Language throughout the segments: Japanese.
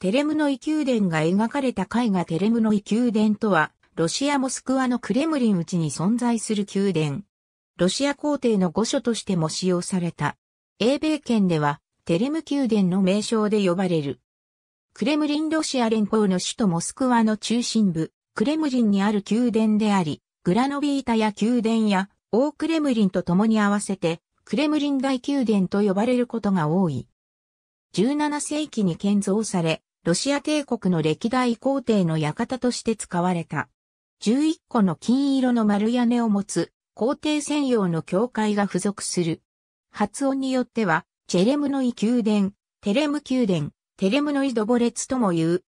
テレムノイ宮殿が描かれた絵画テレムノイ宮殿とは、ロシア・モスクワのクレムリン内に存在する宮殿。ロシア皇帝の御所としても使用された。英米圏では、テレム宮殿の名称で呼ばれる。クレムリンロシア連邦の首都モスクワの中心部、クレムリンにある宮殿であり、グラノビータや宮殿や、オークレムリンと共に合わせて、クレムリン大宮殿と呼ばれることが多い。17世紀に建造され、ロシア帝国の歴代皇帝の館として使われた。11個の金色の丸屋根を持つ皇帝専用の教会が付属する。発音によっては、チェレムノイ宮殿、テレム宮殿、テレムノイドボレツとも言う。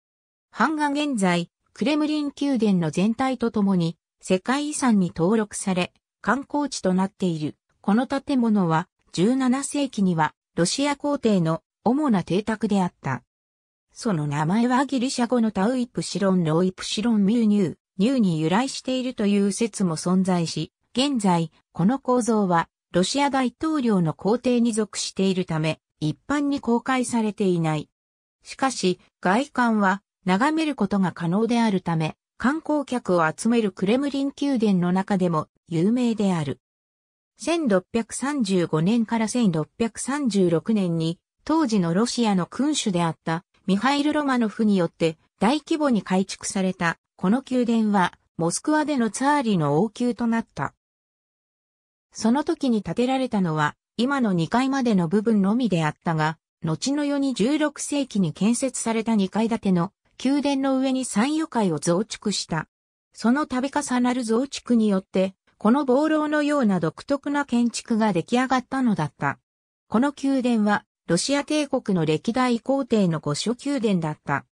版画現在、クレムリン宮殿の全体とともに、世界遺産に登録され、観光地となっている。この建物は、17世紀には、ロシア皇帝の主な邸宅であった。その名前はギリシャ語のタウイプシロンロイプシロンミューニュー、ニューに由来しているという説も存在し、現在、この構造は、ロシア大統領の皇帝に属しているため、一般に公開されていない。しかし、外観は、眺めることが可能であるため、観光客を集めるクレムリン宮殿の中でも有名である。1635年から1636年に、当時のロシアの君主であったミハイル・ロマノフによって大規模に改築された、この宮殿は、モスクワでのツァーリの王宮となった。その時に建てられたのは、今の2階までの部分のみであったが、後の世に16世紀に建設された2階建ての宮殿の上に三余階を増築した。その度重なる増築によって、この暴楼のような独特な建築が出来上がったのだった。この宮殿はロシア帝国の歴代皇帝の御所宮殿だった。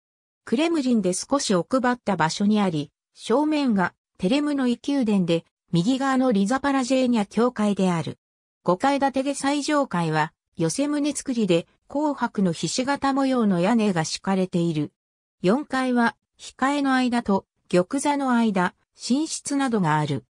クレムリンで少し奥ばった場所にあり、正面がテレムの異宮殿で、右側のリザパラジェーニャ教会である。5階建てで最上階は、寄せ胸作りで、紅白の菱形模様の屋根が敷かれている。4階は、控えの間と玉座の間、寝室などがある。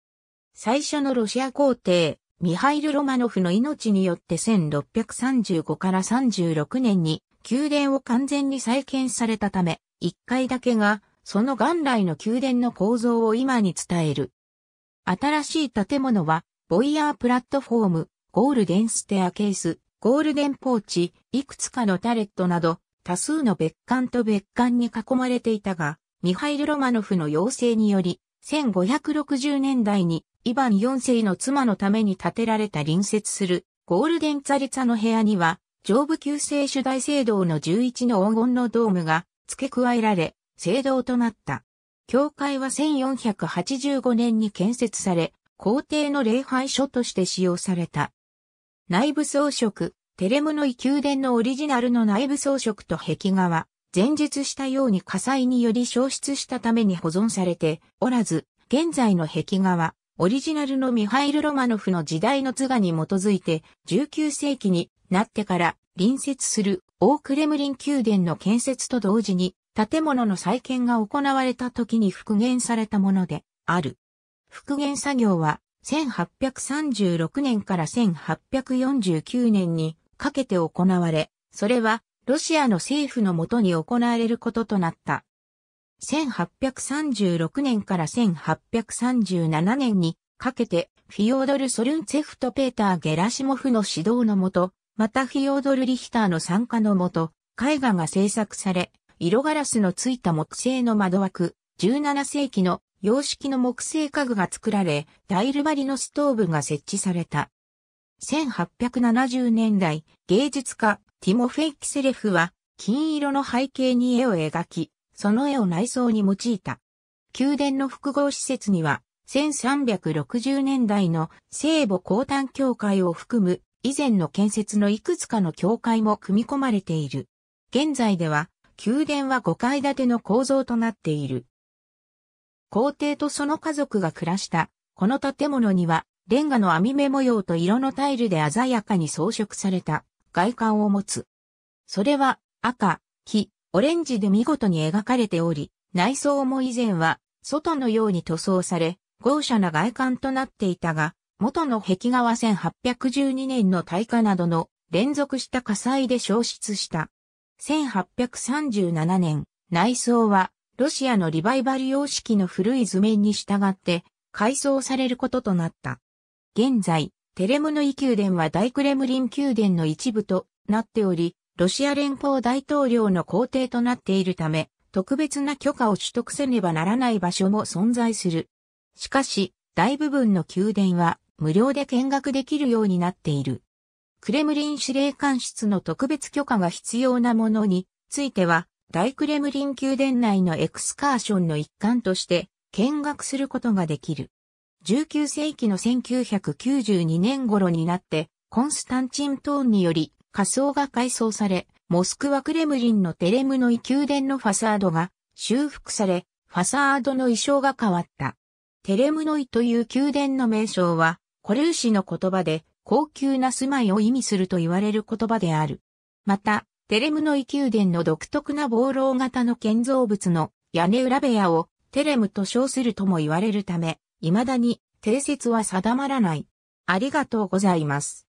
最初のロシア皇帝、ミハイル・ロマノフの命によって1635から36年に宮殿を完全に再建されたため、一階だけがその元来の宮殿の構造を今に伝える。新しい建物は、ボイヤープラットフォーム、ゴールデンステアケース、ゴールデンポーチ、いくつかのタレットなど、多数の別館と別館に囲まれていたが、ミハイル・ロマノフの要請により、1560年代にイヴァン4世の妻のために建てられた隣接するゴールデンツァリツァの部屋には、上部旧世主大聖堂の11の黄金のドームが付け加えられ、聖堂となった。教会は1485年に建設され、皇帝の礼拝所として使用された。内部装飾、テレムノイ宮殿のオリジナルの内部装飾と壁画は、前述したように火災により消失したために保存されておらず、現在の壁画は、オリジナルのミハイル・ロマノフの時代の図画に基づいて、19世紀になってから隣接するオークレムリン宮殿の建設と同時に、建物の再建が行われた時に復元されたものである。復元作業は、1836年から1849年にかけて行われ、それはロシアの政府のもとに行われることとなった。1836年から1837年にかけてフィオードル・ソルンツェフとペーター・ゲラシモフの指導のもと、またフィオードル・リヒターの参加のもと、絵画が制作され、色ガラスのついた木製の窓枠、17世紀の洋式の木製家具が作られ、ダイル張りのストーブが設置された。1870年代、芸術家、ティモフェイ・キセレフは、金色の背景に絵を描き、その絵を内装に用いた。宮殿の複合施設には、1360年代の聖母高端教会を含む以前の建設のいくつかの教会も組み込まれている。現在では、宮殿は5階建ての構造となっている。皇帝とその家族が暮らした、この建物には、レンガの網目模様と色のタイルで鮮やかに装飾された外観を持つ。それは赤、黄、オレンジで見事に描かれており、内装も以前は外のように塗装され、豪奢な外観となっていたが、元の壁画は1812年の大火などの連続した火災で消失した。1837年、内装はロシアのリバイバル様式の古い図面に従って改装されることとなった。現在、テレムノイ宮殿は大クレムリン宮殿の一部となっており、ロシア連邦大統領の皇帝となっているため、特別な許可を取得せねばならない場所も存在する。しかし、大部分の宮殿は無料で見学できるようになっている。クレムリン司令官室の特別許可が必要なものについては、大クレムリン宮殿内のエクスカーションの一環として見学することができる。19世紀の1992年頃になって、コンスタンチン・トーンにより仮装が改装され、モスクワクレムリンのテレムの宮殿のファサードが修復され、ファサードの衣装が変わった。テレムノイという宮殿の名称は、コレウシの言葉で、高級な住まいを意味すると言われる言葉である。また、テレムノイ宮殿の独特な防漏型の建造物の屋根裏部屋をテレムと称するとも言われるため、未だに定説は定まらない。ありがとうございます。